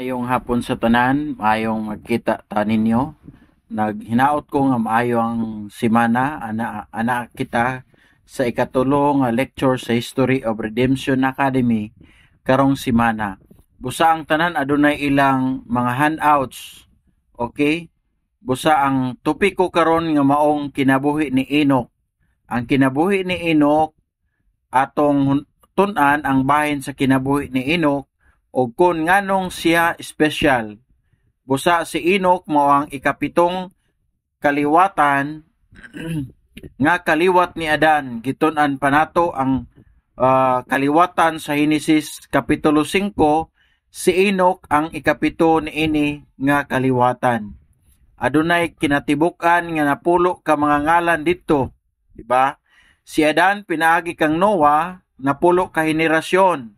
Ayong hapon sa tanan, maayong magkita ta ninyo. Naghinaot ko nga maayo ang simana ana ana kita sa ikatulong lecture sa History of Redemption Academy karong semana. Busa ang tanan adunay ilang mga handouts. Okay? Busa ang topic ko karon nga maong kinabuhi ni Enoch. Ang kinabuhi ni Enoch atong tunan ang bahin sa kinabuhi ni Enoch o kon nganong siya special. Busa si Enoch mao ang ikapitong kaliwatan nga kaliwat ni Adan gitun-an pa nato ang uh, kaliwatan sa Genesis kapitulo 5 si Enoch ang ikapito niini nga kaliwatan. Adunay kinatibukan nga napulo ka mga ngalan didto, di ba? Si Adan pinaagi kang Noah, napulo ka henerasyon.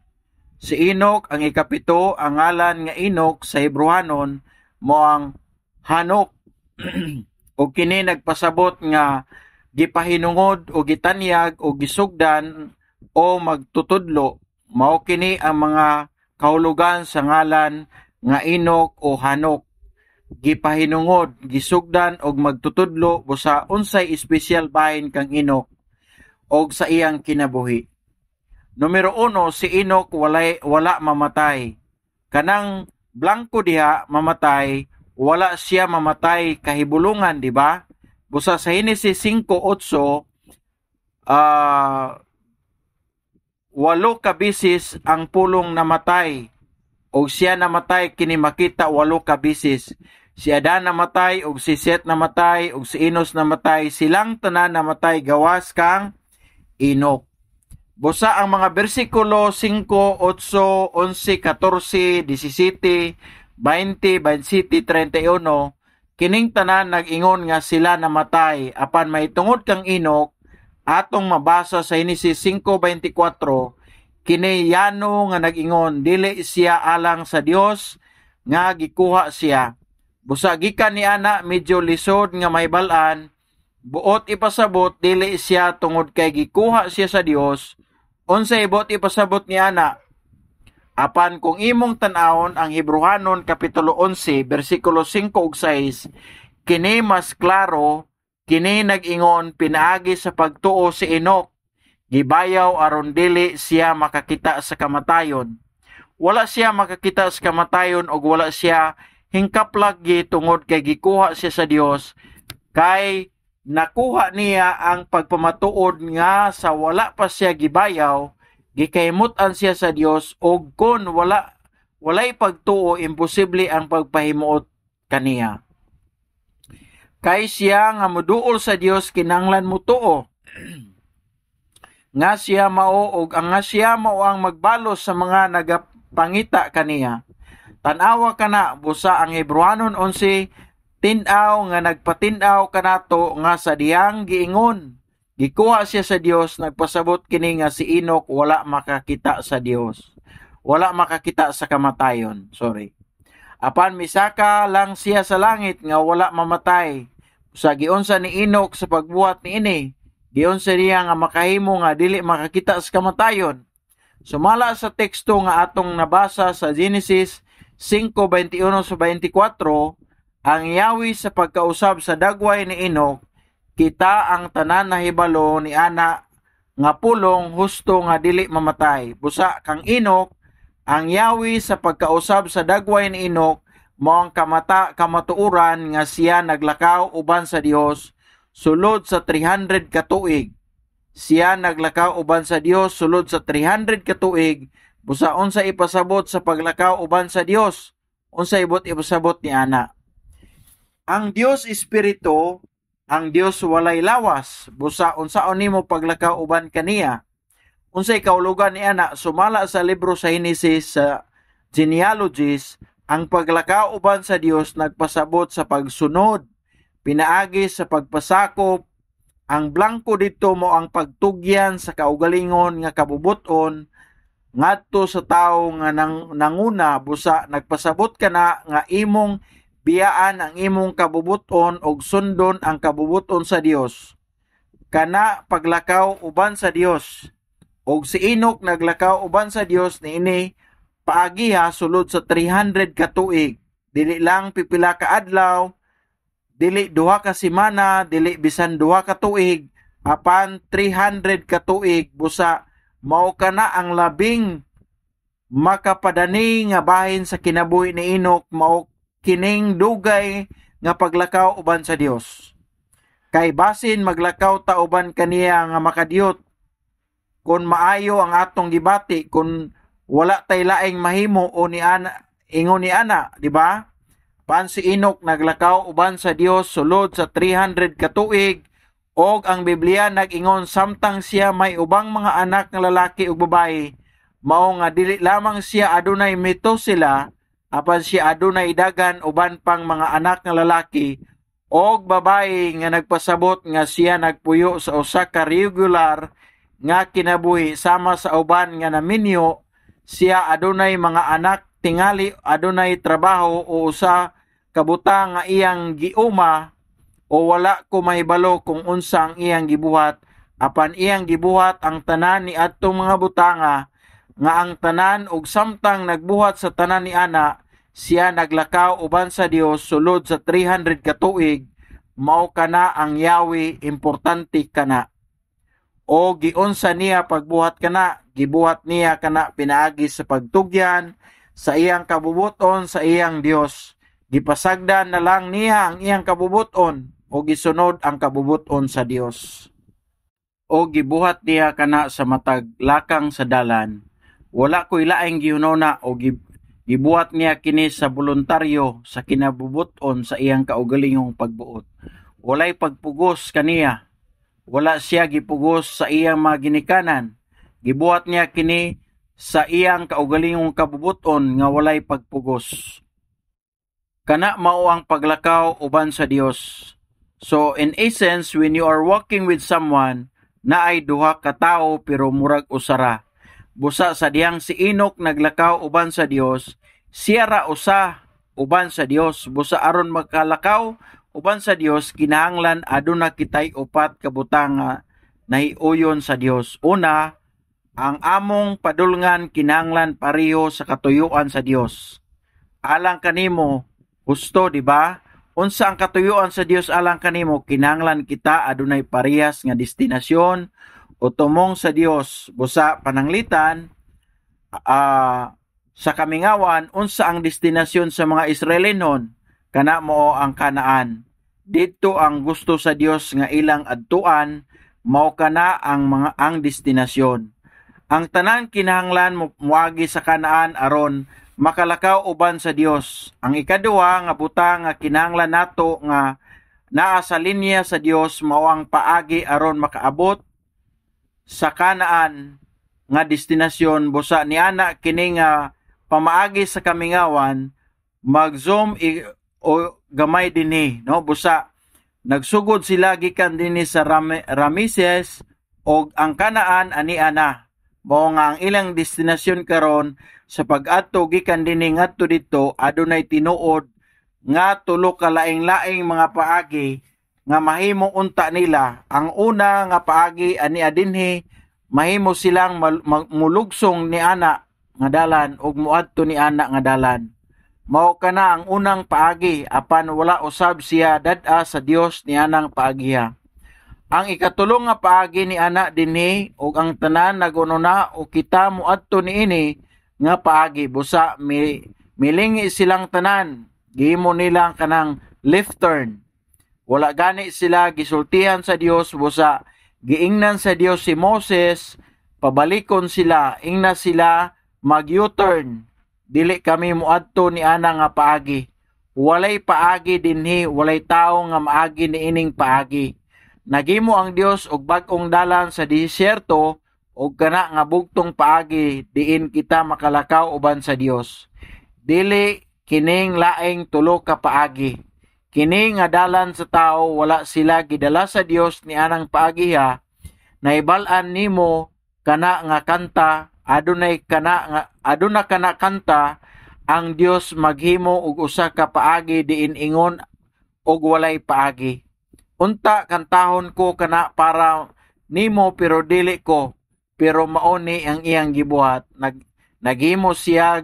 Si Enoch ang ikapito, ang ngalan nga Enoch sa Hebrewanon mo ang Hanok o kini nagpasabot nga gipahinungod o gitanyag o gisugdan o magtutudlo mao kini ang mga kahulugan sa ngalan nga Enoch o Hanok gipahinungod gisugdan og magtutudlo busa unsay espesyal bahin kang Enoch og sa iyang kinabuhi Numero uno, si Enoch walay, wala mamatay. Kanang blanco diha mamatay, wala siya mamatay kahibulungan, di ba? Busa sa Genesis 5:8 uh, ah, walo ka bisis ang pulong namatay og siya namatay kini makita walo ka bisis. Si Adan namatay og si Seth namatay og si Inos namatay silang tanan namatay gawas kang Enoch. Busa ang mga bersikulo 5, 8, 11, 14, 17, 20, 27, 31, kining tanan nag-ingon nga sila namatay apan maitungod kang inok atong mabasa sa Henesis 5:24 kini yano nga nag-ingon dili siya alang sa Dios nga gikuha siya busa gikan ni ana medyo lisod nga may balaan buot ipasabot dili siya tungod kay gikuha siya sa Dios Unsay ibot ipasabot ni ana? Apan kung imong tanawon ang Hebrehanon kapitulo 11 bersikulo 5 ug 6 kini mas klaro kini nag-ingon pinaagi sa pagtuo si Enoch gibayaw aron dili siya makakita sa kamatayon. Wala siya makakita sa kamatayon og wala siya hingkaplag gi tungod kay gikuha siya sa Dios kay nakuha niya ang pagpamatuod nga sa wala pa siya gibayaw gikaymot gikaymutan siya sa Dios og kon wala walay pagtuo imposible ang pagpahimuot kaniya kay siya nga moduol sa Dios kinanglan mo tuo. nga siya mao og ang nga siya mao ang magbalos sa mga nagapangita kaniya tanawa kana busa ang Hebrewanon 11 tinaw nga nagpatinaw kanato nga sa diyang giingon. Gikuha siya sa Dios, nagpasabot kini nga si Enoch wala makakita sa Dios. Wala makakita sa kamatayon, sorry. Apan misaka lang siya sa langit nga wala mamatay. Sa giunsa ni Enoch sa pagbuhat ni ini, giunsa niya nga makahimo nga dili makakita sa kamatayon. Sumala sa teksto nga atong nabasa sa Genesis 5:21 sa 24, ang yawi sa pagkausab sa dagway ni Enoch, kita ang tanan na hibalo ni ana nga pulong husto nga dili mamatay. Busa kang inok, ang yawi sa pagkausab sa dagway ni inok, mao ang kamata kamatuuran nga siya naglakaw uban sa Dios sulod sa 300 ka tuig. Siya naglakaw uban sa Dios sulod sa 300 ka tuig busa unsa ipasabot sa paglakaw uban sa Dios unsa ibot ipasabot ni ana ang Dios espiritu, ang Dios walay lawas, busa unsaon nimo paglakaw uban kaniya. Unsay kaulugan ni ana sumala sa libro sa Genesis sa genealogies ang paglakaw uban sa Dios nagpasabot sa pagsunod, pinaagi sa pagpasakop, ang blanco dito mo ang pagtugyan sa kaugalingon nga kabubuton ngadto sa tawo nga nang, nanguna busa nagpasabot kana nga imong biyaan ang imong kabubuton og sundon ang kabubuton sa Dios kana paglakaw uban sa Dios og si Inok naglakaw uban sa Dios niini paagiha sulod sa 300 ka tuig dili lang pipila ka adlaw dili duha ka semana dili bisan duha ka tuig apan 300 ka tuig busa mao kana ang labing makapadani nga bahin sa kinabuhi ni Inok mao kining dugay nga paglakaw uban sa Dios. Kay basin maglakaw ta uban kaniya nga makadiyot kung maayo ang atong gibati kung wala tay laing mahimo o ni ana ingon ni ana, di ba? Pan si Inok naglakaw uban sa Dios sulod sa 300 ka tuig og ang Biblia nagingon samtang siya may ubang mga anak nga lalaki ug babaye mao nga dili lamang siya adunay mito sila apan si adunay dagan uban pang mga anak nga lalaki og babae nga nagpasabot nga siya nagpuyo sa usa ka regular nga kinabuhi sama sa uban nga naminyo siya adunay mga anak tingali adunay trabaho o usa kabutang nga iyang giuma o wala ko mahibalo kung unsang iyang gibuhat apan iyang gibuhat ang tanan ni adtong mga butanga nga ang tanan og samtang nagbuhat sa tanan ni ana siya naglakaw uban sa Dios sulod sa 300 ka tuig mao kana ang yawi importante kana o giunsa niya pagbuhat kana gibuhat niya kana pinaagi sa pagtugyan sa iyang kabubuton sa iyang Dios gipasagdan na lang niya ang iyang kabubuton o gisunod ang kabubuton sa Dios o gibuhat niya kana sa matag lakang sa dalan wala ko'y laing giyunona o Gibuhat niya kini sa voluntaryo sa kinabubuton sa iyang kaugalingong pagbuot. Walay pagpugos kaniya. Wala siya gipugos sa iyang mga ginikanan. Gibuhat niya kini sa iyang kaugalingong kabubuton nga walay pagpugos. Kana mao ang paglakaw uban sa Dios. So in essence, when you are walking with someone, na ay duha ka tawo pero murag usara busa sa diyang si Inok naglakaw uban sa Dios siya ra usa uban sa Dios busa aron makalakaw uban sa Dios kinahanglan aduna kitay upat ka butanga iuyon sa Dios una ang among padulngan kinahanglan pareho sa katuyuan sa Dios alang kanimo gusto di ba unsa ang katuyuan sa Dios alang kanimo kinahanglan kita adunay parehas nga destinasyon utumong sa Dios busa pananglitan uh, sa kamingawan unsa ang destinasyon sa mga Israelinon kana mo ang Kanaan dito ang gusto sa Dios nga ilang adtuan mao kana ang mga ang destinasyon ang tanan kinahanglan mo muagi sa Kanaan aron makalakaw uban sa Dios ang ikaduha nga butang nga kinahanglan nato nga naa sa linya sa Dios mao ang paagi aron makaabot sa kanaan nga destinasyon busa ni ana kini nga pamaagi sa kamingawan mag-zoom i- o gamay dinhi no busa nagsugod sila gikan dinhi sa Ram- Ramses og ang kanaan ani ana mao nga ang ilang destinasyon karon sa pag-adto gikan dinhi ngadto dito adunay tinuod nga tulo ka laing-laing mga paagi nga mahimo unta nila ang una nga paagi ani adinhi mahimo silang mulugsong ni ana nga dalan ug muadto ni ana nga dalan mao kana ang unang paagi apan wala usab siya dad-a sa Dios ni anang paagiha ang ikatulong nga paagi ni ana dinhi ug ang tanan naguno na o kita muadto ni ini nga paagi busa mi milingi silang tanan gimo nila kanang left turn wala gani sila gisultihan sa Dios busa giingnan sa Dios si Moses, pabalikon sila, ingna sila mag-U-turn. Dili kami muadto ni ana nga paagi. Walay paagi dinhi, walay tawo nga maagi ni ining paagi. Nagimo ang Dios og bag-ong dalan sa disyerto og kana nga bugtong paagi diin kita makalakaw uban sa Dios. Dili kining laing tulo ka paagi Kini nga dalan sa tao wala sila gidala sa Dios ni anang paagiha naibal-an nimo kana nga kanta adunay kana nga aduna kana kanta ang Dios maghimo og usa ka paagi diin ingon og walay paagi unta kantahon ko kana para nimo pero dili ko pero maoni ang iyang gibuhat nag naghimo siya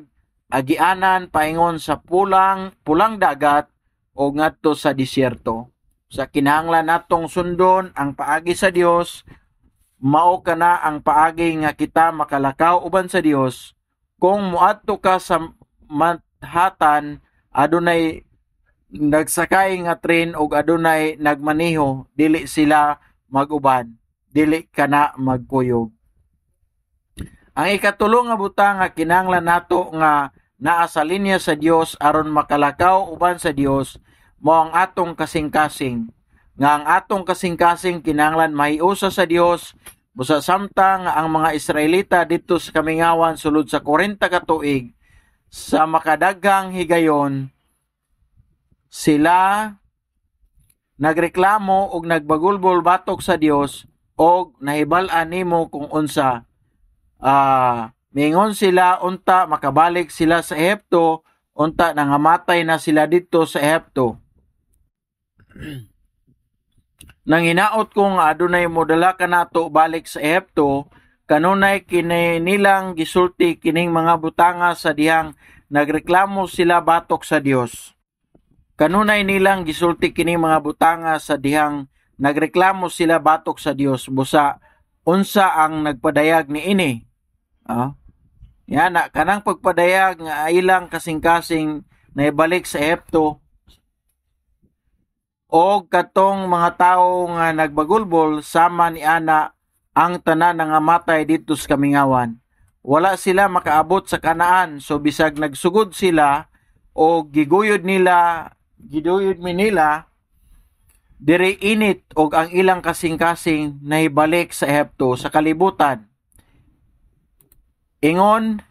agianan paingon sa pulang pulang dagat o ngadto sa disyerto. Sa kinahanglan natong sundon ang paagi sa Dios, mao kana ang paagi nga kita makalakaw uban sa Dios. Kung muadto ka sa mathatan, adunay nagsakay nga train og adunay nagmaneho, dili sila maguban, dili kana magkuyog. Ang ikatulong nga butang nga kinanglan nato nga naa sa linya sa Dios aron makalakaw uban sa Dios mo ang atong kasing-kasing nga ang atong kasing-kasing kinanglan mahiusa sa Dios busa samtang ang mga Israelita dito sa Kamingawan sulod sa 40 ka tuig sa makadaghang higayon sila nagreklamo og nagbagulbol batok sa Dios og nahibal-an nimo kung unsa uh, mingon sila unta makabalik sila sa Ehipto unta nangamatay na sila dito sa Ehipto Nang hinaot kong adunay modala kanato balik sa Ehipto, kanunay kininilang gisulti kining mga butanga sa dihang nagreklamo sila batok sa Dios. Kanunay nilang gisulti kining mga butanga sa dihang nagreklamo sila batok sa Dios busa unsa ang nagpadayag ni ini. Ah? Yan kanang pagpadayag nga ilang kasing-kasing naibalik sa Ehipto o katong mga tao nga nagbagulbol sama ni ana ang tanan nga matay dito sa kamingawan. Wala sila makaabot sa kanaan so bisag nagsugod sila o giguyod nila, giduyod mi nila dire init og ang ilang kasing-kasing nahibalik sa Ehipto sa kalibutan. Ingon,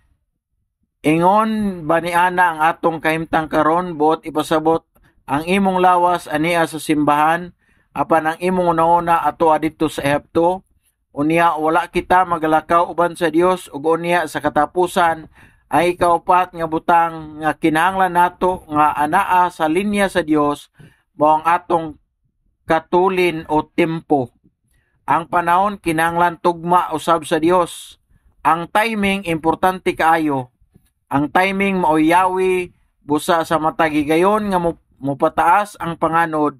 ingon ba ni ana ang atong kahimtang karon buot ipasabot ang imong lawas ania sa simbahan apan ang imong nauna atoa adito sa ehapto unya wala kita magalakaw uban sa Dios ug unya sa katapusan ay ikaw kaupat nga butang nga kinahanglan nato nga anaa sa linya sa Dios mao ang atong katulin o tempo. Ang panahon kinahanglan tugma usab sa Dios. Ang timing importante kaayo. Ang timing maoyawi busa sa matag higayon nga mo mupataas ang panganod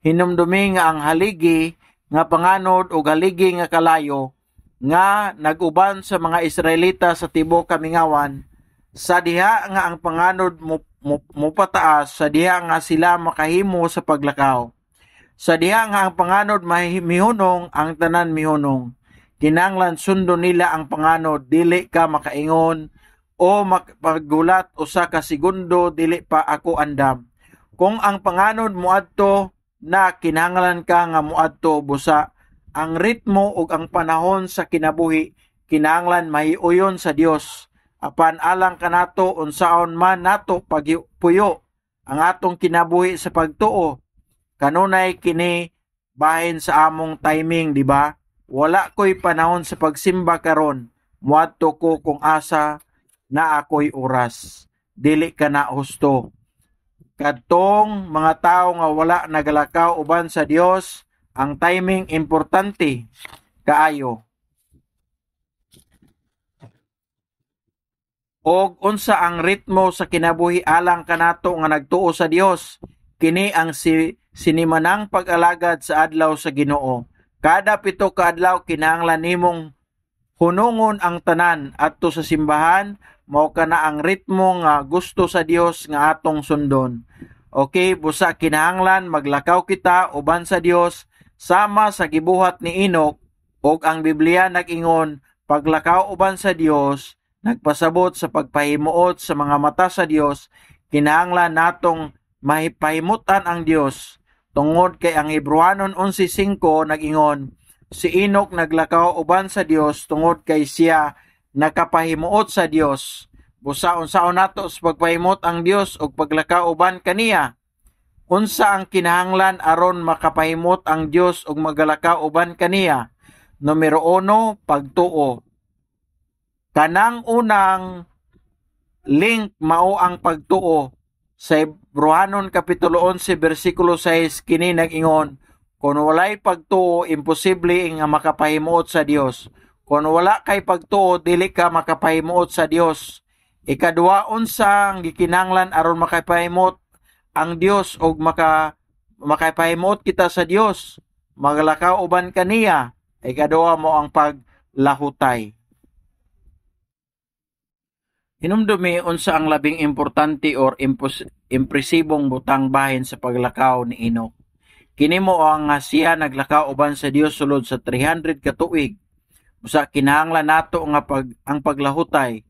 hinumdumi ang haligi nga panganod o haligi nga kalayo nga naguban sa mga Israelita sa tibo Kamingawan sa diha nga ang panganod mupataas sa diha nga sila makahimo sa paglakaw sa diha nga ang panganod mihunong ang tanan mihunong kinanglan sundo nila ang panganod dili ka makaingon o makapaggulat usa ka segundo dili pa ako andam kung ang panganod moadto na kinahanglan ka nga moadto busa ang ritmo ug ang panahon sa kinabuhi kinahanglan mahiuyon sa Dios apan alang kanato unsaon man nato pagpuyo ang atong kinabuhi sa pagtuo kanunay kini bahin sa among timing di ba wala ko'y panahon sa pagsimba karon muadto ko kung asa na ako'y oras dili ka na husto kadtong mga tao nga wala nagalakaw uban sa Dios ang timing importante kaayo og unsa ang ritmo sa kinabuhi alang kanato nga nagtuo sa Dios kini ang si, sinimanang pag-alagad sa adlaw sa Ginoo kada pito ka adlaw kinahanglan nimong hunungon ang tanan adto sa simbahan mao kana ang ritmo nga gusto sa Dios nga atong sundon. Okay, busa kinahanglan maglakaw kita uban sa Dios sama sa gibuhat ni Enoch ug ang Biblia nag-ingon paglakaw uban sa Dios nagpasabot sa pagpahimuot sa mga mata sa Dios kinahanglan natong mahipahimutan ang Dios tungod kay ang Hebrewanon 11:5 nag-ingon si Enoch naglakaw uban sa Dios tungod kay siya nakapahimuot sa Dios. busaon unsaon nato sa pagpahimot ang Dios ug paglakauban kaniya. Unsa ang kinahanglan aron makapahimot ang Dios og magalakaw uban kaniya? Numero 1, pagtuo. Kanang unang link mao ang pagtuo sa Hebrewanon kapitulo 11 bersikulo 6 kini nag-ingon kun walay pagtuo imposible nga makapahimuot sa Dios kung wala kay pagtuo, dili ka makapahimuot sa Dios. Ikadua unsang gikinanglan aron makapahimuot ang Dios og maka makapahimuot kita sa Dios. Maglakaw uban kaniya. Ikadua mo ang paglahutay. Hinumdumi unsa ang labing importante or impos- impresibong butang bahin sa paglakaw ni Enoch. Kini mo ang siya naglakaw uban sa Dios sulod sa 300 ka tuig usa kinahanglan nato nga pag ang paglahutay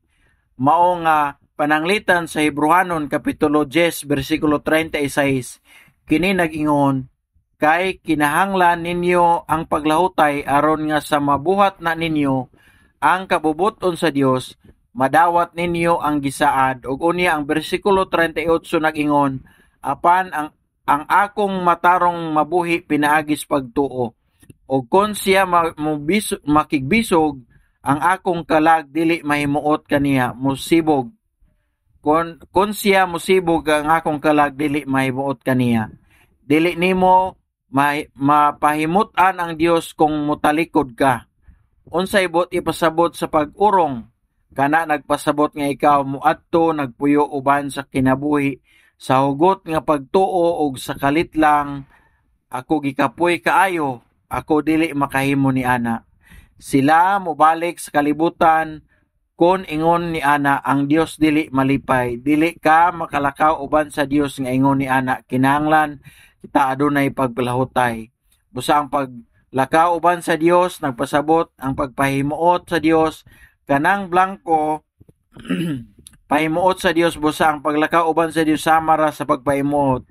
mao nga pananglitan sa Hebrewanon kapitulo 10 bersikulo 36 kini nag-ingon kay kinahanglan ninyo ang paglahutay aron nga sa mabuhat na ninyo ang kabubuton sa Dios madawat ninyo ang gisaad ug unya ang bersikulo 38 nag-ingon apan ang ang akong matarong mabuhi pinaagis pagtuo o kon siya mabisog, makigbisog ang akong kalag dili mahimuot kaniya musibog kon kon siya musibog ang akong kalag dili mahimuot kaniya dili nimo may, mapahimutan ang Dios kung mutalikod ka unsay bot ipasabot sa pag-urong kana nagpasabot nga ikaw muadto nagpuyo uban sa kinabuhi sa hugot nga pagtuo og sa kalit lang ako gikapoy kaayo ako dili makahimo ni ana. Sila mobalik sa kalibutan kon ingon ni ana ang Dios dili malipay, dili ka makalakaw uban sa Dios nga ingon ni ana kinahanglan kita adunay pagbalahutay. Busa ang paglakaw uban sa Dios nagpasabot ang pagpahimuot sa Dios kanang blanco pahimuot sa Dios busa ang paglakaw uban sa Dios sama ra sa pagpahimuot.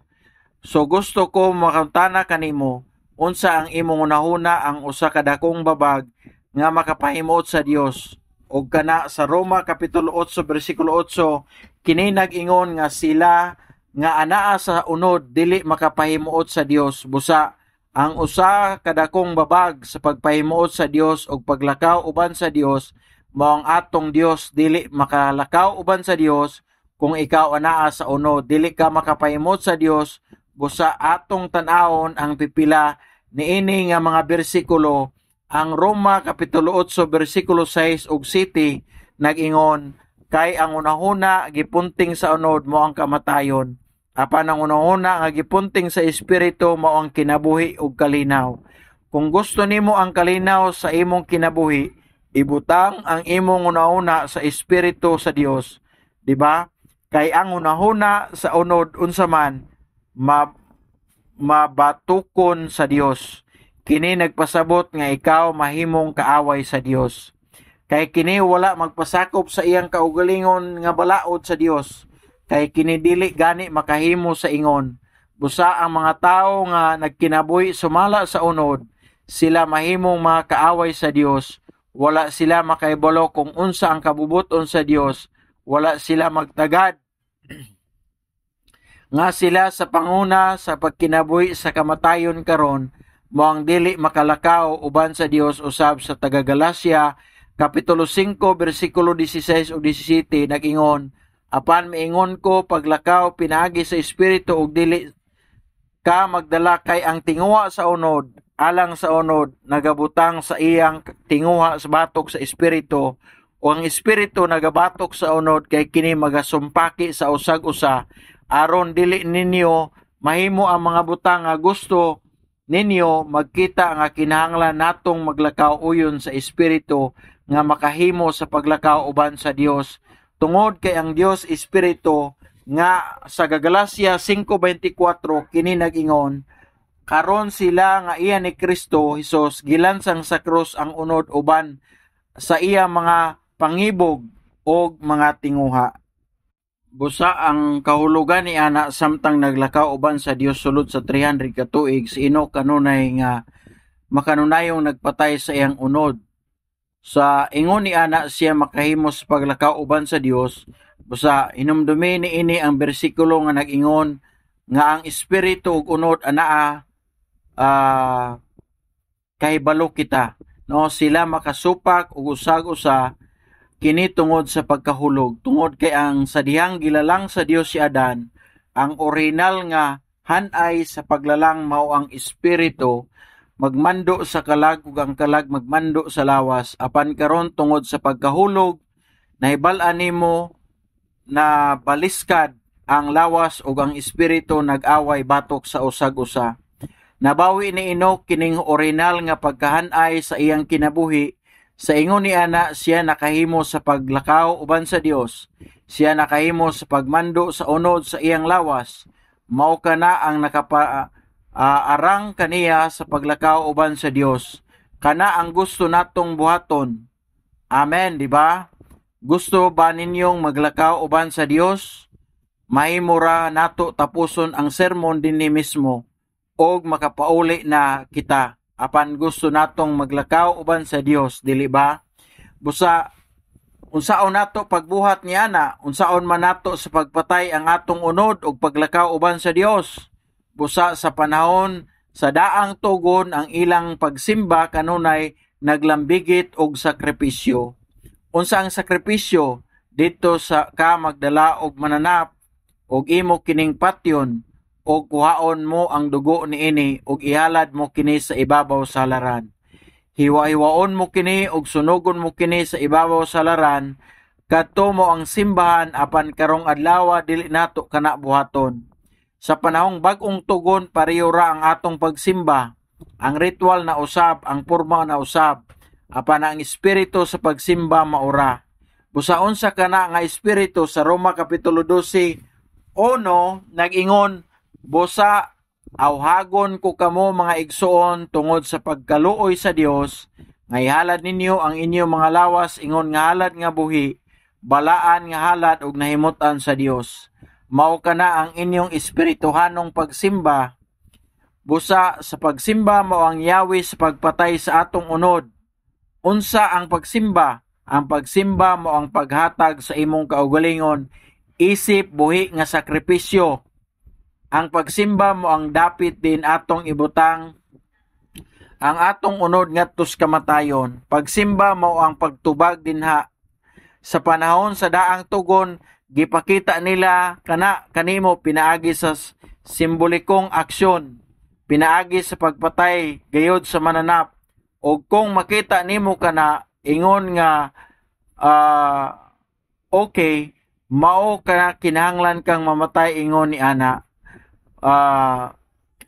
So gusto ko makantana kanimo unsa ang imong nahuna ang usa ka dakong babag nga makapahimot sa Dios ug kana sa Roma kapitulo 8 bersikulo 8 kini nag-ingon nga sila nga anaa sa unod dili makapahimuot sa Dios busa ang usa ka dakong babag sa pagpahimuot sa Dios ug paglakaw uban sa Dios mao ang atong Dios dili makalakaw uban sa Dios kung ikaw anaa sa unod dili ka makapahimuot sa Dios busa atong tan-awon ang pipila niini nga mga bersikulo ang Roma kapitulo 8 bersikulo 6 ug 7 nagingon kay ang unahuna gipunting sa unod mo ang kamatayon apan ang unahuna nga gipunting sa espiritu mao ang kinabuhi ug kalinaw kung gusto nimo ang kalinaw sa imong kinabuhi ibutang ang imong unahuna sa espiritu sa Dios di ba kay ang unahuna sa unod unsa man ma mabatukon sa Dios kini nagpasabot nga ikaw mahimong kaaway sa Dios kay kini wala magpasakop sa iyang kaugalingon nga balaod sa Dios kay kini dili gani makahimo sa ingon busa ang mga tao nga nagkinaboy sumala sa unod sila mahimong makaaway sa Dios wala sila makaibalo kung unsa ang kabubuton sa Dios wala sila magtagad nga sila sa panguna sa pagkinabuhi sa kamatayon karon mo ang dili makalakaw uban sa Dios usab sa taga Galacia kapitulo 5 bersikulo 16 ug 17 nagingon apan miingon ko paglakaw pinagi sa espiritu ug dili ka magdala kay ang tinguha sa unod alang sa unod nagabutang sa iyang tinguha sa batok sa espiritu o ang espiritu nagabatok sa unod kay kini magasumpaki sa usag-usa aron dili ninyo mahimo ang mga butang nga gusto ninyo magkita nga kinahanglan natong maglakaw uyon sa espiritu nga makahimo sa paglakaw uban sa Dios tungod kay ang Dios espiritu nga sa Galacia 5:24 kini nagingon karon sila nga iya ni Kristo Hesus gilansang sa krus ang unod uban sa iya mga pangibog o mga tinguha busa ang kahulugan ni ana samtang naglakaw uban sa Dios sulod sa 300 ka tuig ino kanunay nga makanunayong nagpatay sa iyang unod sa ingon ni ana siya makahimos paglakaw uban sa Dios busa hinumdumi ni ini ang bersikulo nga nagingon nga ang espiritu ug unod anaa uh, ah, kahibalo kita no sila makasupak ug usag usa kini tungod sa pagkahulog tungod kay ang sadihang gilalang sa Dios si Adan ang orinal nga hanay sa paglalang mao ang espiritu magmando sa kalag ug ang kalag magmando sa lawas apan karon tungod sa pagkahulog nahibal-an nimo na baliskad ang lawas ug ang espiritu nag-away batok sa usag usa nabawi ni Inok kining orinal nga pagkahanay sa iyang kinabuhi sa ingon ni ana siya nakahimo sa paglakaw uban sa Dios. Siya nakahimo sa pagmando sa unod sa iyang lawas. Mao kana ang nakapaarang uh, kaniya sa paglakaw uban sa Dios. Kana ang gusto natong buhaton. Amen, di ba? Gusto ba ninyong maglakaw uban sa Dios? Mahimura nato tapuson ang sermon dinhi mismo og makapauli na kita apan gusto natong maglakaw uban sa Dios dili ba busa unsaon nato pagbuhat ni ana unsaon man nato sa pagpatay ang atong unod og paglakaw uban sa Dios busa sa panahon sa daang tugon ang ilang pagsimba kanunay naglambigit og sakripisyo unsa ang sakripisyo dito sa ka magdala og mananap og imo kining patyon o kuhaon mo ang dugo ni ini ug ihalad mo kini sa ibabaw sa laran. Hiwa-hiwaon mo kini ug sunugon mo kini sa ibabaw sa laran kato mo ang simbahan apan karong adlaw dili nato kana buhaton. Sa panahong bag-ong tugon pareho ra ang atong pagsimba. Ang ritual na usab, ang porma na usab, apan ang espiritu sa pagsimba maura. Busaon sa kana nga espiritu sa Roma kapitulo 12 ono nagingon Busa, awhagon ko kamo mga igsoon tungod sa pagkaluoy sa Dios, ngay halad ninyo ang inyong mga lawas ingon nga halad nga buhi, balaan nga halad ug nahimutan sa Dios. Mao kana ang inyong espirituhanong pagsimba. Busa sa pagsimba mao ang yawi sa pagpatay sa atong unod. Unsa ang pagsimba? Ang pagsimba mao ang paghatag sa imong kaugalingon, isip, buhi nga sakripisyo ang pagsimba mo ang dapit din atong ibutang ang atong unod ngadtos kamatayon. Pagsimba mo ang pagtubag dinha sa panahon sa daang tugon gipakita nila kana kanimo pinaagi sa simbolikong aksyon pinaagi sa pagpatay gayod sa mananap o kung makita nimo kana ingon nga uh, okay mao kana kinahanglan kang mamatay ingon ni ana uh,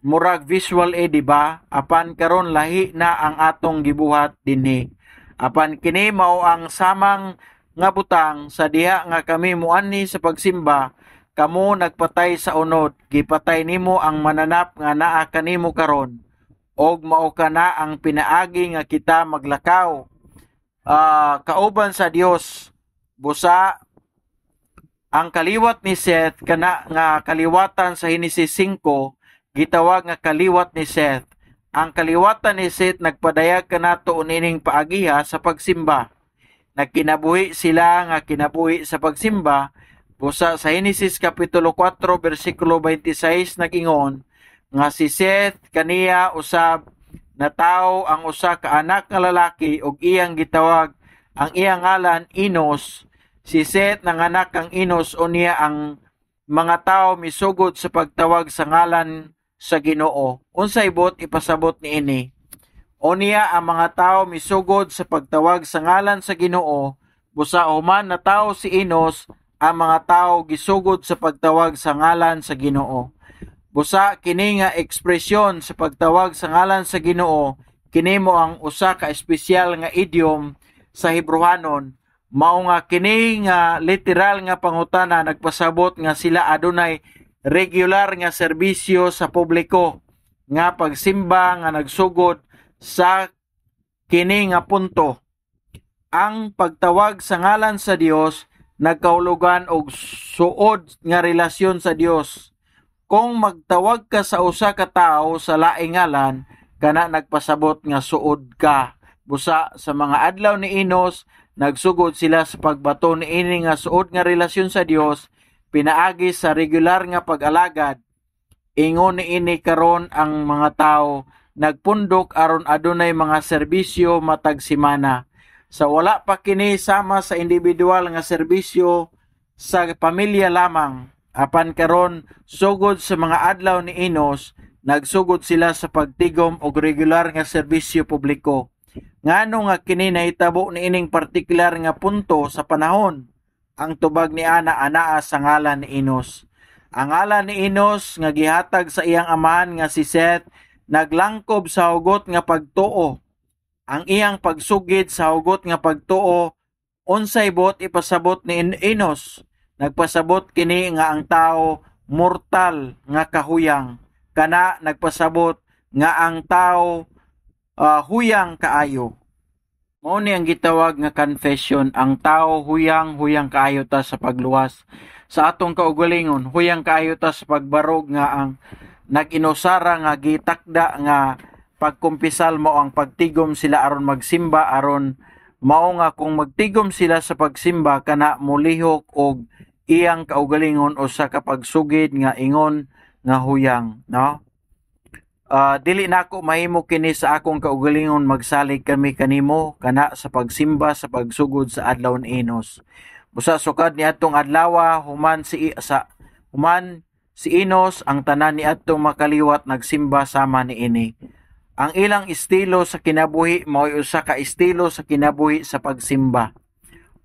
murag visual aid eh, di ba apan karon lahi na ang atong gibuhat dinhi apan kini mao ang samang nga butang sa diha nga kami muanni sa pagsimba kamo nagpatay sa unod gipatay nimo ang mananap nga naa kanimo karon og mao kana ang pinaagi nga kita maglakaw uh, kauban sa Dios busa ang kaliwat ni Seth kana nga kaliwatan sa Hinesis 5 gitawag nga kaliwat ni Seth. Ang kaliwatan ni Seth nagpadayag kanato unining paagiha sa pagsimba. Nagkinabuhi sila nga kinabuhi sa pagsimba busa sa Hinesis kapitulo 4 bersikulo 26 nagingon nga si Seth kaniya usab na tao ang usa ka anak nga lalaki ug iyang gitawag ang iyang ngalan Enos. Si Seth nanganak kang Inos o niya ang mga tao misugod sa pagtawag sa ngalan sa Ginoo. Unsay bot ipasabot ni ini. O niya ang mga tao misugod sa pagtawag sa ngalan sa Ginoo, busa human na tao si Inos ang mga tao gisugod sa pagtawag sa ngalan sa Ginoo. Busa kini nga ekspresyon sa pagtawag sa ngalan sa Ginoo, kini mo ang usa ka espesyal nga idiom sa Hebrewanon mao nga kini nga literal nga pangutana nagpasabot nga sila adunay regular nga serbisyo sa publiko nga pagsimba nga nagsugod sa kini nga punto ang pagtawag sa ngalan sa Dios nagkaulugan og suod nga relasyon sa Dios kung magtawag ka sa usa ka tawo sa laing ngalan kana nagpasabot nga suod ka busa sa mga adlaw ni Inos Nagsugod sila sa pagbato ini nga suod nga relasyon sa Dios pinaagi sa regular nga pag-alagad. Ingon ini karon ang mga tao nagpundok aron adunay mga serbisyo matag semana. Sa wala pa kini sama sa individual nga serbisyo sa pamilya lamang. Apan karon sugod sa mga adlaw ni Inos, nagsugod sila sa pagtigom og regular nga serbisyo publiko. Ngano nga kini nahitabo ni ining partikular nga punto sa panahon? Ang tubag ni ana anaa sa ngalan ni Inos. Ang ngalan ni Inos nga gihatag sa iyang amahan nga si Seth naglangkob sa hugot nga pagtuo. Ang iyang pagsugid sa hugot nga pagtuo unsay bot ipasabot ni Inos. Nagpasabot kini nga ang tao mortal nga kahuyang kana nagpasabot nga ang tao uh, huyang kaayo. Mao ni ang gitawag nga confession ang tao huyang huyang kaayo ta sa pagluwas. Sa atong kaugalingon huyang kaayo ta sa pagbarog nga ang naginosara nga gitakda nga pagkumpisal mo ang pagtigom sila aron magsimba aron mao nga kung magtigom sila sa pagsimba kana mulihok og iyang kaugalingon o sa kapagsugid nga ingon nga huyang no Ah, dili nako na mahimo kini sa akong kaugalingon magsalig kami kanimo kana sa pagsimba sa pagsugod sa adlawon inos busa sukad ni atong adlaw human si sa human si inos ang tanan ni atong makaliwat nagsimba sama ni ini ang ilang estilo sa kinabuhi mao'y usa ka estilo sa kinabuhi sa pagsimba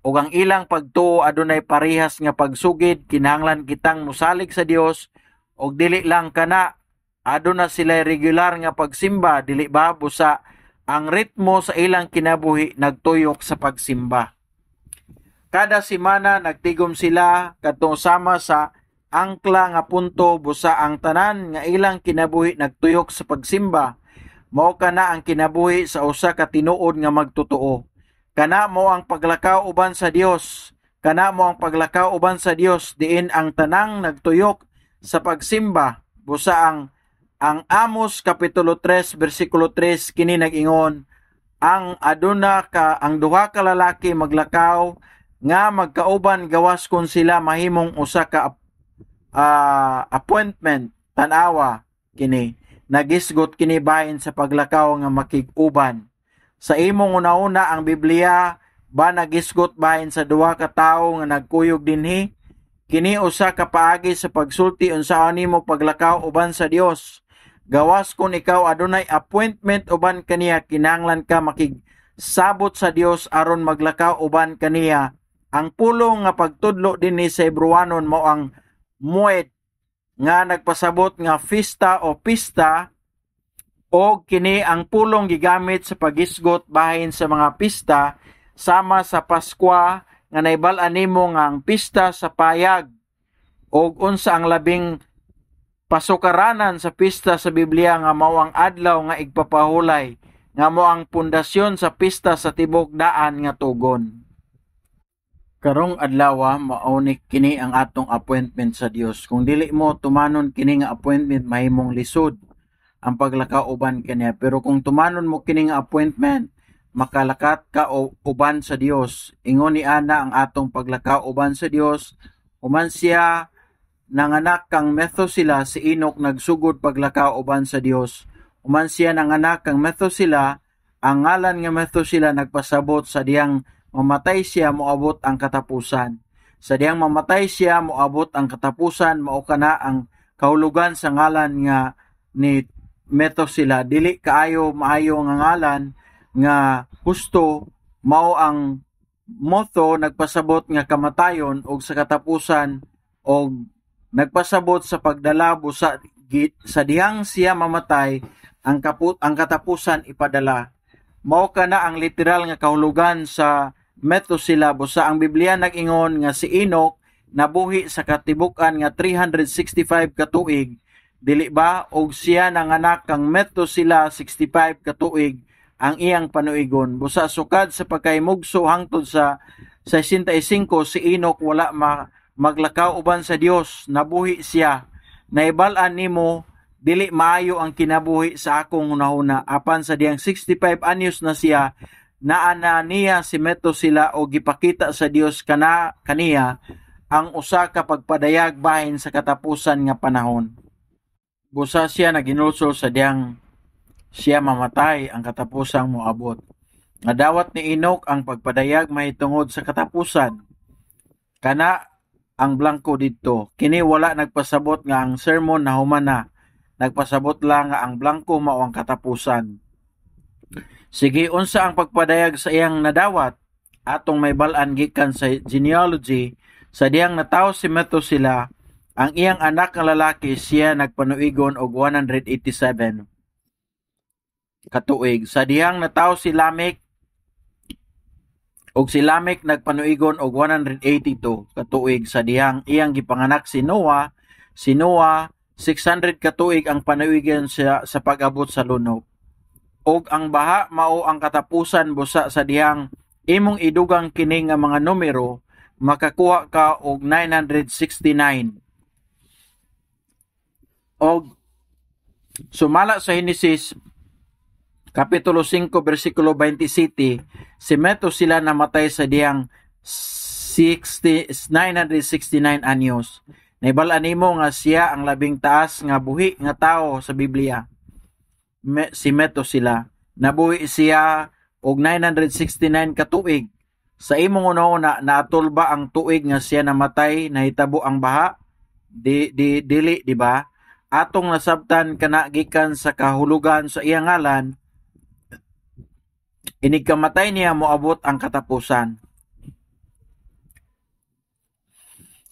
ug ang ilang pagtuo adunay parehas nga pagsugid kinahanglan kitang musalig sa Dios og dili lang kana aduna sila regular nga pagsimba dili babo sa ang ritmo sa ilang kinabuhi nagtuyok sa pagsimba kada semana nagtigom sila katong sama sa angkla nga punto busa ang tanan nga ilang kinabuhi nagtuyok sa pagsimba mao kana ang kinabuhi sa usa ka tinuod nga magtotoo kana mo ang paglakaw uban sa Dios kana mo ang paglakaw uban sa Dios diin ang tanang nagtuyok sa pagsimba busa ang ang Amos kapitulo 3 bersikulo 3 kini nagingon ang aduna ka ang duha ka lalaki maglakaw nga magkauban gawas kun sila mahimong usa ka uh, appointment tanawa kini nagisgot kini bahin sa paglakaw nga makig sa imong una-una ang Biblia ba nagisgot bahin sa duha ka tawo nga nagkuyog dinhi kini usa ka paagi sa pagsulti unsa ani mo paglakaw uban sa Dios Gawas kung ikaw adunay appointment uban kaniya kinanglan ka makigsabot sa Dios aron maglakaw uban kaniya. Ang pulong nga pagtudlo dinhi sa Hebrewanon mo ang muet nga nagpasabot nga fista o pista o kini ang pulong gigamit sa pagisgot bahin sa mga pista sama sa Paskwa nga naibal-an nimo nga ang pista sa payag og unsa ang labing pasukaranan sa pista sa Biblia nga mao ang adlaw nga igpapahulay nga mao ang pundasyon sa pista sa tibok daan nga tugon. Karong adlaw mauni kini ang atong appointment sa Dios. Kung dili mo tumanon kini nga appointment mahimong lisod ang paglakaw uban kaniya. Pero kung tumanon mo kini nga appointment makalakat ka o uban sa Dios. Ingon ni ana ang atong paglakaw uban sa Dios. Human siya nanganak kang Methusela si Inok nagsugod paglakaw uban sa Dios. Uman siya nanganak kang Methusela, ang ngalan nga Methusela nagpasabot sa diyang mamatay siya moabot ang katapusan. Sa diyang mamatay siya moabot ang katapusan mao kana ang kahulugan sa ngalan nga ni Methusela dili kaayo maayo nga ngalan nga husto mao ang motto nagpasabot nga kamatayon og sa katapusan og nagpasabot sa pagdalabo sa sa dihang siya mamatay ang kaput ang katapusan ipadala mao kana ang literal nga kahulugan sa metosilabo sa ang Biblia nag-ingon nga si Enoch nabuhi sa katibukan nga 365 ka tuig dili ba og siya nanganak kang metosila 65 ka tuig ang iyang panuigon busa sukad sa pagkaymugso hangtod sa 65 si Enoch wala ma maglakaw uban sa Dios nabuhi siya naibal-an nimo dili maayo ang kinabuhi sa akong hunahuna apan sa diyang 65 anyos na siya naana niya si Meto sila o gipakita sa Dios kana kaniya ang usa ka pagpadayag bahin sa katapusan nga panahon. Busa siya naginulsol sa diyang siya mamatay ang katapusang moabot. Nadawat ni Inok ang pagpadayag mahitungod sa katapusan. Kana ang blanco dito. kini wala nagpasabot nga ang sermon na humana nagpasabot lang nga ang blanco mao ang katapusan sige unsa ang pagpadayag sa iyang nadawat atong may balaan gikan sa genealogy sa diyang natawo si sila ang iyang anak nga lalaki siya nagpanuigon og 187 katuig sa diyang natawo si Lamech og si Lamek nagpanuigon og 182 ka tuig sa dihang iyang gipanganak si Noah. Si Noah 600 ka tuig ang panuigon siya sa pag-abot sa lunok. Og ang baha mao ang katapusan busa sa dihang imong idugang kini nga mga numero makakuha ka og 969. Og sumala sa Genesis Kapitulo 5, versikulo 27, si Meto sila namatay sa diyang 60, 969 anyos. Naibal nimo nga siya ang labing taas nga buhi nga tao sa Biblia. Me, si Meto sila. Nabuhi siya og 969 katuig. Sa imong unaw na naatulba ang tuig nga siya namatay nahitabo ang baha di di dili di ba? Atong nasabtan kana gikan sa kahulugan sa iyang ngalan Inigkamatay niya moabot ang katapusan.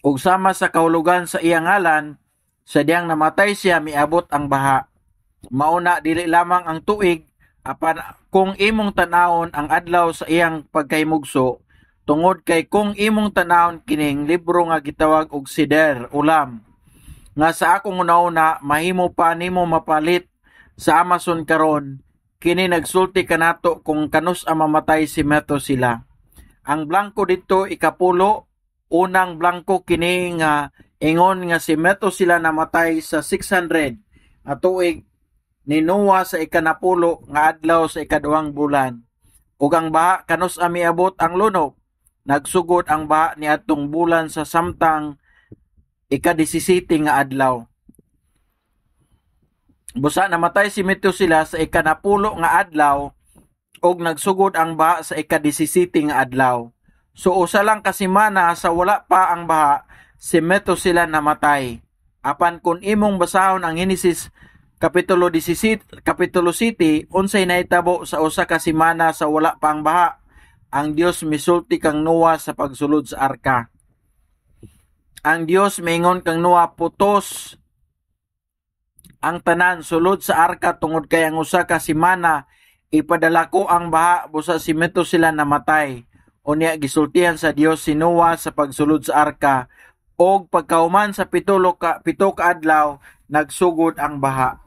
Ug sama sa kahulugan sa iyang ngalan, sa diyang namatay siya miabot ang baha. Mauna dili lamang ang tuig apan kung imong tanawon ang adlaw sa iyang pagkaymugso tungod kay kung imong tanawon kining libro nga gitawag og sider ulam nga sa akong una-una mahimo pa nimo mapalit sa Amazon karon Kini nagsulti kanato kung kanus ang mamatay si meto sila. Ang blanco dito ikapulo, unang blanco kini nga ingon nga si meto sila namatay sa 600 at tuig ni Noah sa ikanapulo nga adlaw sa ikaduang bulan. Ug ang baha kanus ami abot ang lunok. Nagsugod ang baha ni atong bulan sa samtang ika ikadisisiti nga adlaw. Busa namatay si Methuselah sa ikanapulo nga adlaw og nagsugod ang baha sa ikadisisiti nga adlaw. So usa lang ka semana sa wala pa ang baha si Methuselah namatay. Apan kun imong basahon ang Genesis kapitulo 17 kapitulo 7 unsay nahitabo sa usa ka semana sa wala pa ang baha ang Dios misulti kang Noah sa pagsulod sa arka. Ang Dios maingon kang Noah putos ang tanan sulod sa arka tungod kay ang usa ka semana ipadala ko ang baha busa si Meto sila namatay. Unya gisultihan sa Dios si Noah sa pagsulod sa arka og pagkauman sa pitulo ka pito ka adlaw nagsugod ang baha.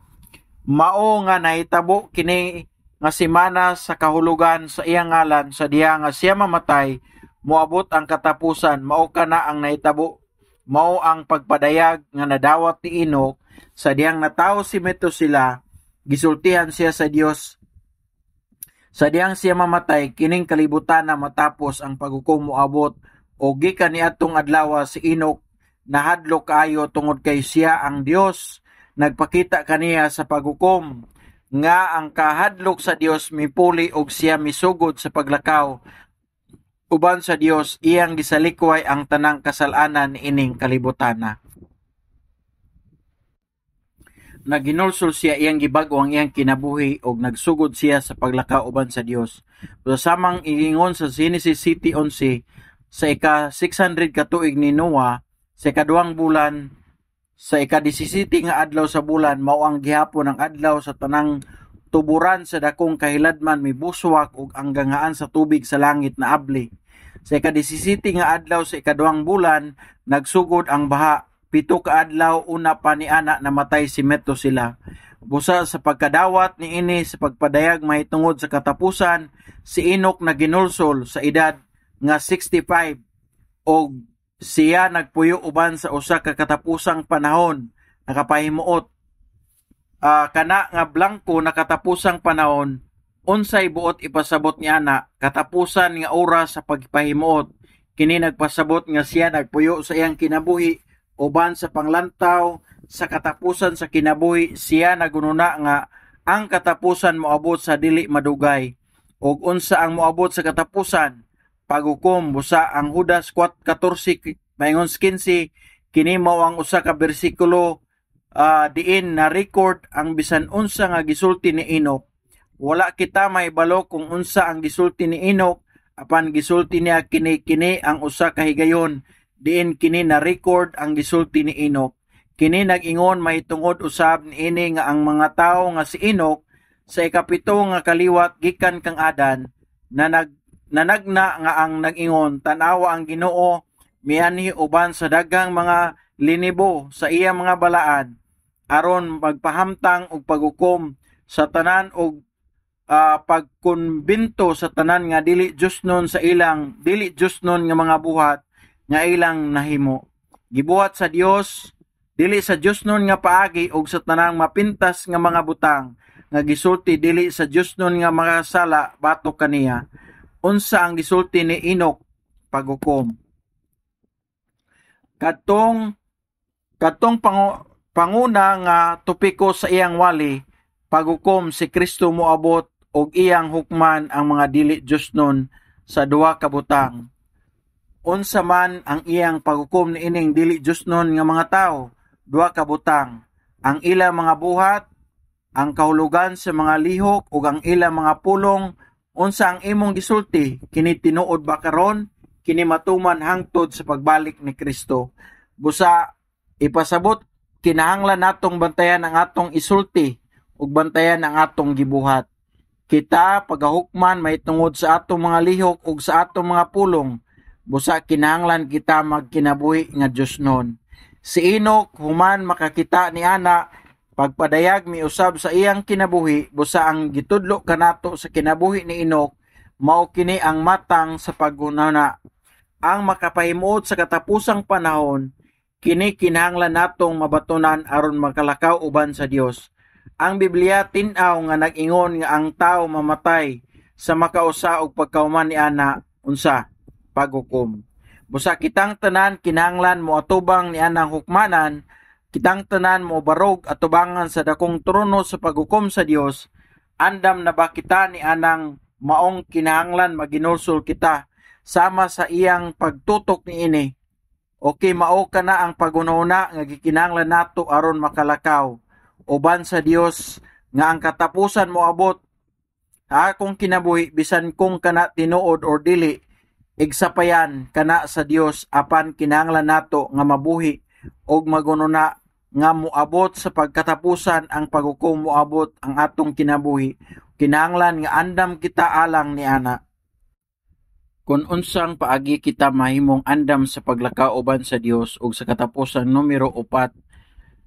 Mao nga nahitabo kini nga semana sa kahulugan sa iyang ngalan sa diha nga siya mamatay moabot ang katapusan mao kana ang nahitabo mao ang pagpadayag nga nadawat ni Enoch sa dihang natao si Meto sila, gisultihan siya sa Dios. Sa dihang siya mamatay, kining kalibutan na matapos ang paghukom moabot o gikan niadtong adlaw si Inok nahadlo kayo tungod kay siya ang Dios nagpakita kaniya sa paghukom nga ang kahadlok sa Dios mipuli og siya misugod sa paglakaw uban sa Dios iyang gisalikway ang tanang kasalanan ining kalibutana naginulsol siya iyang gibag-o ang iyang kinabuhi ug nagsugod siya sa paglakaw uban sa Dios. Usamang iingon sa Genesis City 11 sa ika 600 ka tuig ni Noah sa ikaduhang bulan sa ika-17 nga adlaw sa bulan mao ang gihapon ang adlaw sa tanang tuburan sa dakong kahiladman mibuswak ug ang gangaan sa tubig sa langit na abli. Sa ika-17 nga adlaw sa ikaduhang bulan, nagsugod ang baha pito ka adlaw una pa ni ana namatay si Meto sila. Busa sa pagkadawat ni ini sa pagpadayag mahitungod sa katapusan si Inok na ginulsol sa edad nga 65 og siya nagpuyo uban sa usa ka katapusang panahon nakapahimuot uh, kana nga blanco nakatapusang panahon unsay buot ipasabot ni ana katapusan nga oras sa pagpahimuot kini nagpasabot nga siya nagpuyo sa iyang kinabuhi uban sa panglantaw sa katapusan sa kinabuhi siya nagununa nga ang katapusan moabot sa dili madugay ug unsa ang moabot sa katapusan paghukom busa ang Judas 14 mayon 15 kini mao ang usa ka bersikulo uh, diin na record ang bisan unsa nga gisulti ni Enoch wala kita may balo kung unsa ang gisulti ni Enoch apan gisulti niya kini kini ang usa ka higayon diin kini na record ang gisulti ni Enoch kini nagingon may tungod usab ni ini nga ang mga tawo nga si Enoch sa ikapito nga kaliwat gikan kang Adan na nag nanagna nga ang nag tanawa ang Ginoo mianhi uban sa daghang mga linibo sa iya mga balaan aron magpahamtang og pagukom sa tanan og uh, ah, pagkonbinto sa tanan nga dili just nun sa ilang dili just nun nga mga buhat nga ilang nahimo gibuhat sa Dios dili sa Dios nun nga paagi og sa tanang mapintas nga mga butang nga gisulti dili sa Dios nun nga mga sala batok kaniya unsa ang gisulti ni Inok pagukom? Katong katong pangu, panguna nga topiko sa iyang wali pagukom si Kristo moabot og iyang hukman ang mga dili Dios nun sa duha ka butang unsa man ang iyang paghukom ining dili Diyosnon nga mga tao, duha kabutang. ang ilang mga buhat, ang kahulugan sa mga lihok ug ang ilang mga pulong unsa ang imong gisulti kini tinuod ba karon kini matuman hangtod sa pagbalik ni Kristo. Busa ipasabot kinahanglan natong bantayan ang atong isulti ug bantayan ang atong gibuhat. Kita pagahukman may tungod sa atong mga lihok ug sa atong mga pulong busa kinahanglan kita magkinabuhi nga Dios noon. Si Inok human makakita ni ana pagpadayag usab sa iyang kinabuhi busa ang gitudlo kanato sa kinabuhi ni Inok mao kini ang matang sa pagunana ang makapahimuot sa katapusang panahon kini kinahanglan natong mabatunan aron makalakaw uban sa Dios. Ang Biblia tinaw nga nag-ingon nga ang tao mamatay sa makausa og pagkauman ni ana unsa paghukom. Busa kitang tanan kinahanglan mo atubang ni anang hukmanan, kitang tanan mo barog atubangan sa dakong trono sa paghukom sa Dios, andam na ba kita ni anang maong kinahanglan maginulsol kita sama sa iyang pagtutok ni ini. Okay, mao ka na ang pagununa nga gikinahanglan nato aron makalakaw uban sa Dios nga ang katapusan mo abot ha kung kinabuhi bisan kung kana tinuod or dili igsapayan kana sa Dios apan kinahanglan nato nga mabuhi og magununa nga moabot sa pagkatapusan ang paghukom moabot ang atong kinabuhi kinahanglan nga andam kita alang ni ana kun unsang paagi kita mahimong andam sa paglakaw uban sa Dios ug sa katapusan numero 4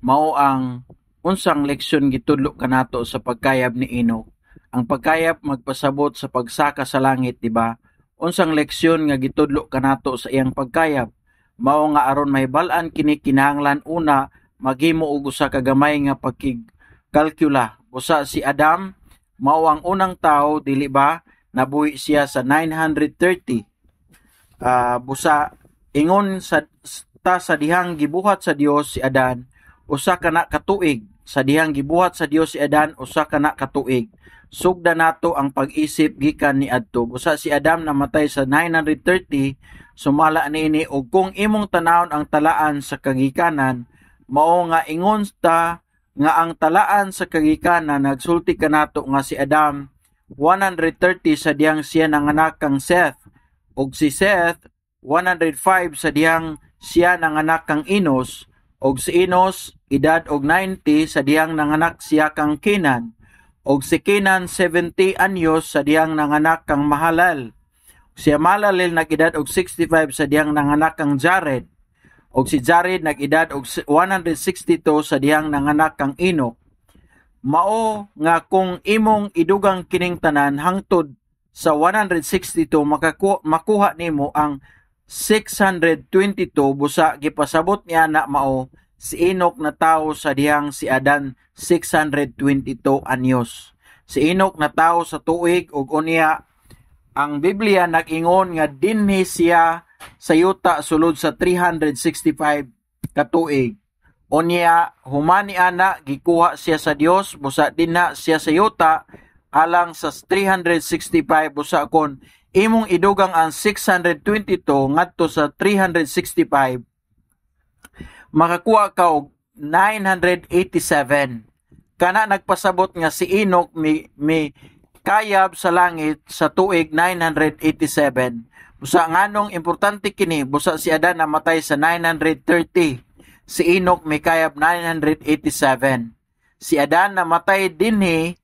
mao ang unsang leksyon gitudlo kanato sa pagkayab ni Enoch ang pagkayab magpasabot sa pagsaka sa langit, di ba? unsang leksyon nga gitudlo kanato sa iyang pagkayab mao nga aron mahibal-an kini kinahanglan una magimo og usa ka gamay nga pagkalkula usa si Adam mao ang unang tawo dili ba nabuhi siya sa 930 uh, ah, busa ingon sa ta sa dihang gibuhat sa Dios si Adan usa ka na katuig sa dihang gibuhat sa Dios si Adan usa ka na katuig. Sugda nato ang pag-isip gikan ni adto. Usa si Adam namatay sa 930 sumala niini og kung imong tanawon ang talaan sa kagikanan mao nga ingon ta nga ang talaan sa kagikanan nagsulti kanato nga si Adam 130 sa dihang siya nanganak kang Seth ug si Seth 105 sa dihang siya nanganak kang Enos og si Inos edad og 90 sa dihang nanganak siya kang Kenan og si Kenan 70 anyos sa dihang nanganak kang Mahalal si Malalel nagedad og 65 sa dihang nanganak kang Jared og si Jared nagedad og 162 sa dihang nanganak kang Enoch mao nga kung imong idugang kining tanan hangtod sa 162 makakuha, makuha nimo ang 622 busa gipasabot niya na mao si Enoch na tao sa dihang si Adan 622 anyos. Si Enoch na tao sa tuig ug unya ang Biblia nag-ingon nga dinhi siya sa yuta sulod sa 365 ka tuig. Unya humani ana gikuha siya sa Dios busa dinha siya sa yuta alang sa 365 busa kon imong idugang ang 622 ngadto sa 365 makakuha ka og 987 kana nagpasabot nga si Enoch mi, mi kayab sa langit sa tuig 987 busa nganong importante kini busa si Adan namatay sa 930 si Enoch mi kayab 987 si Adan namatay dinhi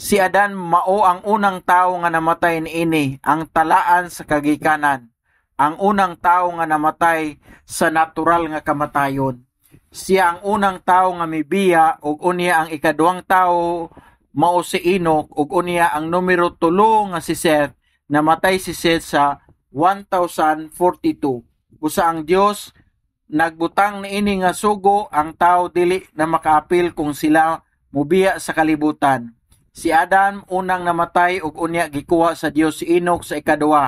Si Adan mao ang unang tao nga namatay niini ang talaan sa kagikanan. Ang unang tao nga namatay sa natural nga kamatayon. Siya ang unang tao nga mibiya ug unya ang ikaduhang tao mao si Enoch ug unya ang numero tulo nga si Seth namatay si Seth sa 1042. Usa ang Dios nagbutang niini nga sugo ang tao dili na makaapil kung sila mubiya sa kalibutan Si Adan unang namatay ug unya gikuha sa Dios si Enoch sa ikaduha.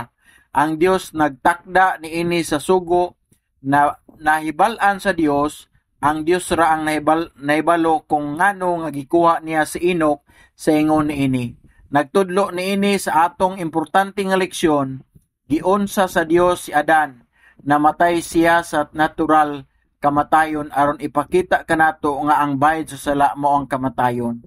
Ang Dios nagtakda niini sa sugo na nahibal-an sa Dios ang Dios ra ang nahibal, nahibalo kung ngano nga gikuha niya si Enoch sa ingon niini. Nagtudlo niini sa atong importante nga leksyon giunsa sa Dios si Adan namatay siya sa natural kamatayon aron ipakita kanato nga ang bayad sa sala mao ang kamatayon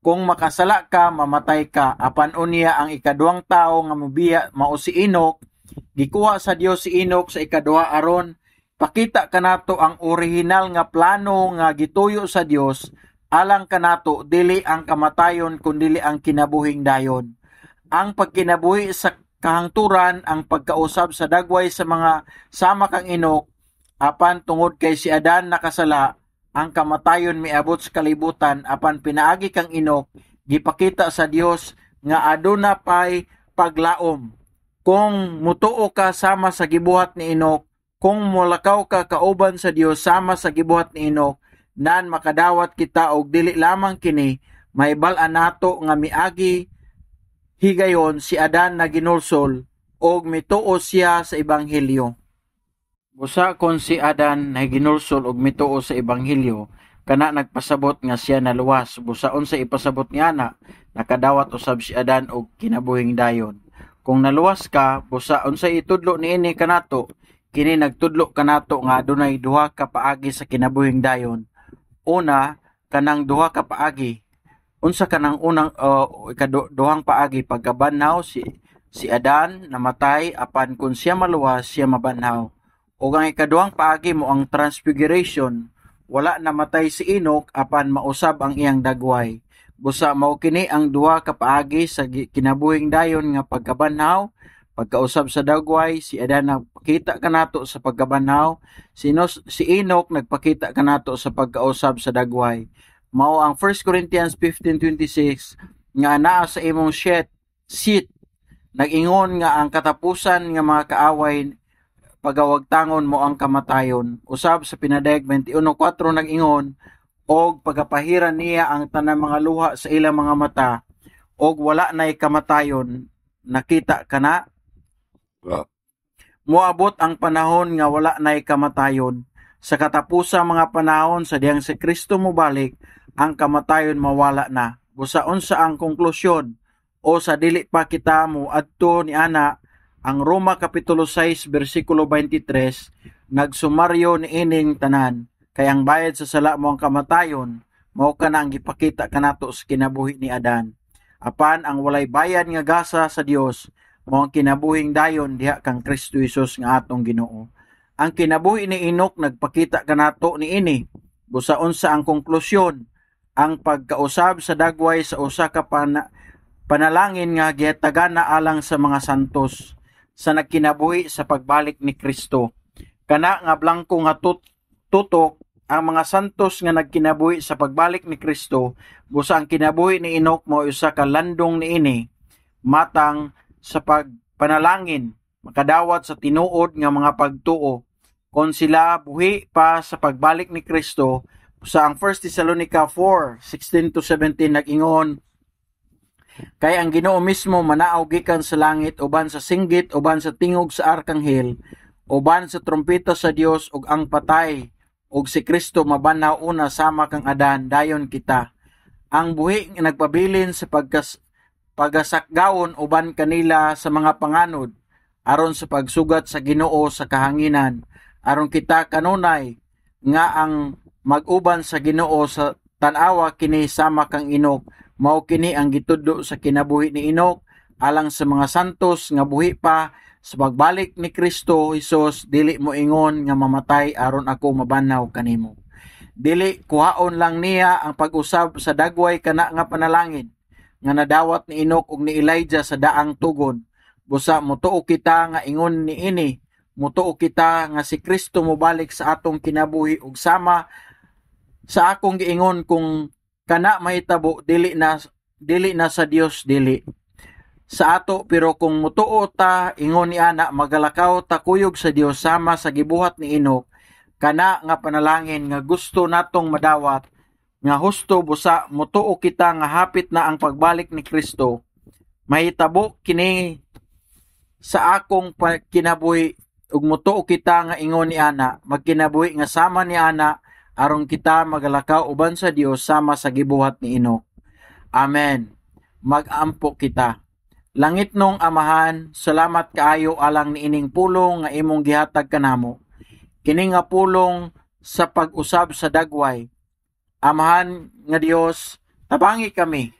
kung makasala ka mamatay ka apan unya ang ikaduhang tao nga mobiya mao si Enoch gikuha sa Dios si Inok sa ikaduha aron pakita kanato ang orihinal nga plano nga gituyo sa Dios alang kanato dili ang kamatayon kundi ang kinabuhing dayon ang pagkinabuhi sa kahangturan ang pagkausab sa dagway sa mga sama kang Inok apan tungod kay si Adan nakasala ang kamatayon miabot sa kalibutan apan pinaagi kang Inok gipakita sa Dios nga aduna pay paglaom kung mutuo ka sama sa gibuhat ni Inok kung molakaw ka kauban sa Dios sama sa gibuhat ni Inok nan makadawat kita og dili lamang kini may an nato nga miagi higayon si Adan na ginulsol og mituo siya sa ebanghelyo Busa kon si Adan nahiginulsol og mituo sa ebanghelyo kana nagpasabot nga siya naluwas busaon sa ipasabot ni ana nakadawat usab si Adan og kinabuhing dayon. Kung naluwas ka busaon sa itudlo ni ini kanato kini nagtudlo kanato nga dunay duha ka paagi sa kinabuhing dayon. Una kanang duha ka paagi unsa kanang unang uh, oh, duhang paagi pagkabanhaw si si Adan namatay apan kun siya maluwas siya mabanhaw o ang ikaduhang paagi mo ang transfiguration, wala namatay si Enoch apan mausab ang iyang dagway. Busa mao kini ang duha ka paagi sa kinabuhing dayon nga pagkabanhaw, pagkausab sa dagway, si Adan nagpakita kanato sa pagkabanhaw, si, Nos, si Enoch nagpakita kanato sa pagkausab sa dagway. Mao ang 1 Corinthians 15:26 nga anaa sa imong shit, sit nagingon nga ang katapusan nga mga kaaway pagawagtangon mo ang kamatayon. Usab sa pinadayag 21:4 nag-ingon og pagapahiran niya ang tanang mga luha sa ilang mga mata og wala nay kamatayon nakita kana uh. Muabot ang panahon nga wala nay kamatayon sa katapusa mga panahon sa diyang si Kristo mubalik ang kamatayon mawala na. Busaon sa ang konklusyon o sa dili pa kita mo adto ni ana ang Roma Kapitulo 6 versikulo 23 nagsumaryo ni ining tanan kay ang bayad sa sala mo ang kamatayon mao ka na ang gipakita kanato sa kinabuhi ni Adan apan ang walay bayad nga gasa sa Dios mao ang kinabuhing dayon diha kang Kristo Hesus nga atong Ginoo ang kinabuhi ni Inok nagpakita kanato ni ini busa unsa ang konklusyon ang pagkausab sa dagway sa usa ka pan- panalangin nga gitagana alang sa mga santos sa nagkinabuhi sa pagbalik ni Kristo. Kana nga blangko nga tut tutok ang mga santos nga nagkinabuhi sa pagbalik ni Kristo, busa ang kinabuhi ni Enoch mao usa ka landong niini matang sa pagpanalangin, makadawat sa tinuod nga mga pagtuo kon sila buhi pa sa pagbalik ni Kristo sa ang 1 Thessalonica 4:16 to 17 nag-ingon Kay ang Ginoo mismo manaaw gikan sa langit uban sa singgit uban sa tingog sa arkanghel uban sa trompeta sa Dios ug ang patay ug si Kristo mabanaw una sama kang Adan dayon kita. Ang buhi nagpabilin sa pagkas pagasakgawon uban kanila sa mga panganod aron sa pagsugat sa Ginoo sa kahanginan aron kita kanunay nga ang mag-uban sa Ginoo sa tan-awa kini sama kang inok mao kini ang gitudlo sa kinabuhi ni Inok alang sa mga santos nga buhi pa sa pagbalik ni Kristo Hesus dili mo ingon nga mamatay aron ako mabanaw kanimo dili kuhaon lang niya ang pag-usab sa dagway kana nga panalangin nga nadawat ni Inok ug ni Elijah sa daang tugon busa motuo kita nga ingon ni ini motuo kita nga si Kristo mobalik sa atong kinabuhi ug sama sa akong giingon kung kana mahitabo dili na dili na sa Dios dili sa ato pero kung mutuo ta ingon ni ana magalakaw ta kuyog sa Dios sama sa gibuhat ni Inok kana nga panalangin nga gusto natong madawat nga husto busa mutuo kita nga hapit na ang pagbalik ni Kristo mahitabo kini sa akong kinabuhi ug mutuo kita nga ingon ni ana magkinabuhi nga sama ni ana aron kita magalakaw uban sa Dios sama sa gibuhat ni Inok. Amen. Magampo kita. Langit nung amahan, salamat kaayo alang ni ining pulong nga imong gihatag kanamo. Kini nga pulong sa pag-usab sa dagway. Amahan nga Dios, tabangi kami.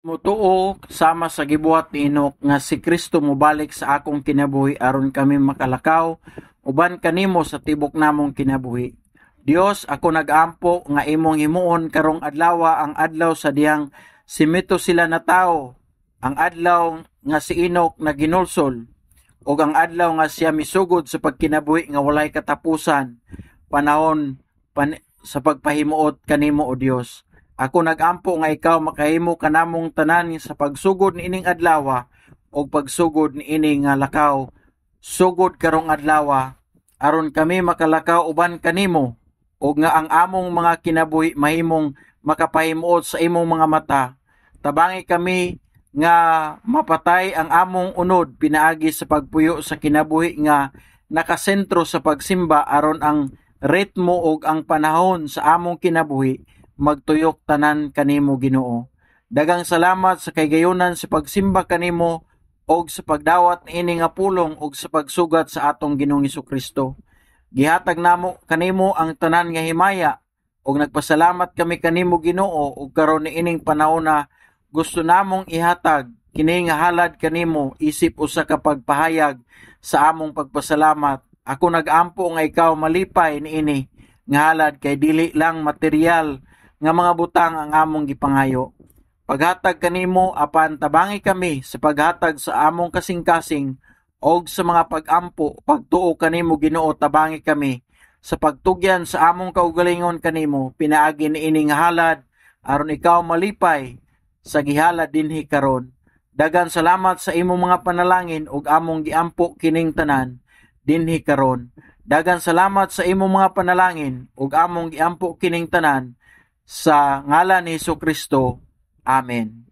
Mutuo sama sa gibuhat ni Inok nga si Kristo mubalik sa akong kinabuhi aron kami makalakaw uban kanimo sa tibok namong kinabuhi. Dios, ako nagampo nga imong himuon karong adlaw ang adlaw sa diyang simito sila na tao, ang adlaw nga si Inok na ginulsol, o ang adlaw nga siya misugod sa pagkinabuhi nga walay katapusan, panahon pan, sa pagpahimuot kanimo o Dios. Ako nagampo nga ikaw makahimo kanamong tanan sa pagsugod ni ining adlaw o pagsugod ni ining lakaw. Sugod karong adlaw aron kami makalakaw uban kanimo o nga ang among mga kinabuhi mahimong makapahimuot sa imong mga mata. Tabangi kami nga mapatay ang among unod pinaagi sa pagpuyo sa kinabuhi nga nakasentro sa pagsimba aron ang ritmo og ang panahon sa among kinabuhi magtuyok tanan kanimo Ginoo. Dagang salamat sa kaygayonan sa pagsimba kanimo og sa pagdawat ni ini nga pulong og sa pagsugat sa atong Ginoong Kristo. Gihatag namo kanimo ang tanan nga himaya ug nagpasalamat kami kanimo Ginoo ug karon niining panahon na gusto namong ihatag kini nga halad kanimo isip usa ka pagpahayag sa among pagpasalamat. Ako nagampo nga ikaw malipay niini nga halad kay dili lang material nga mga butang ang among gipangayo. Paghatag kanimo apan tabangi kami sa paghatag sa among kasing-kasing og sa mga pagampo pagtuo kanimo Ginoo tabangi kami sa pagtugyan sa among kaugalingon kanimo pinaagi ni ining halad aron ikaw malipay sa gihalad dinhi karon dagan salamat sa imong mga panalangin og among giampo kining tanan dinhi karon dagan salamat sa imong mga panalangin og among giampo kining tanan sa ngalan ni Hesus Kristo amen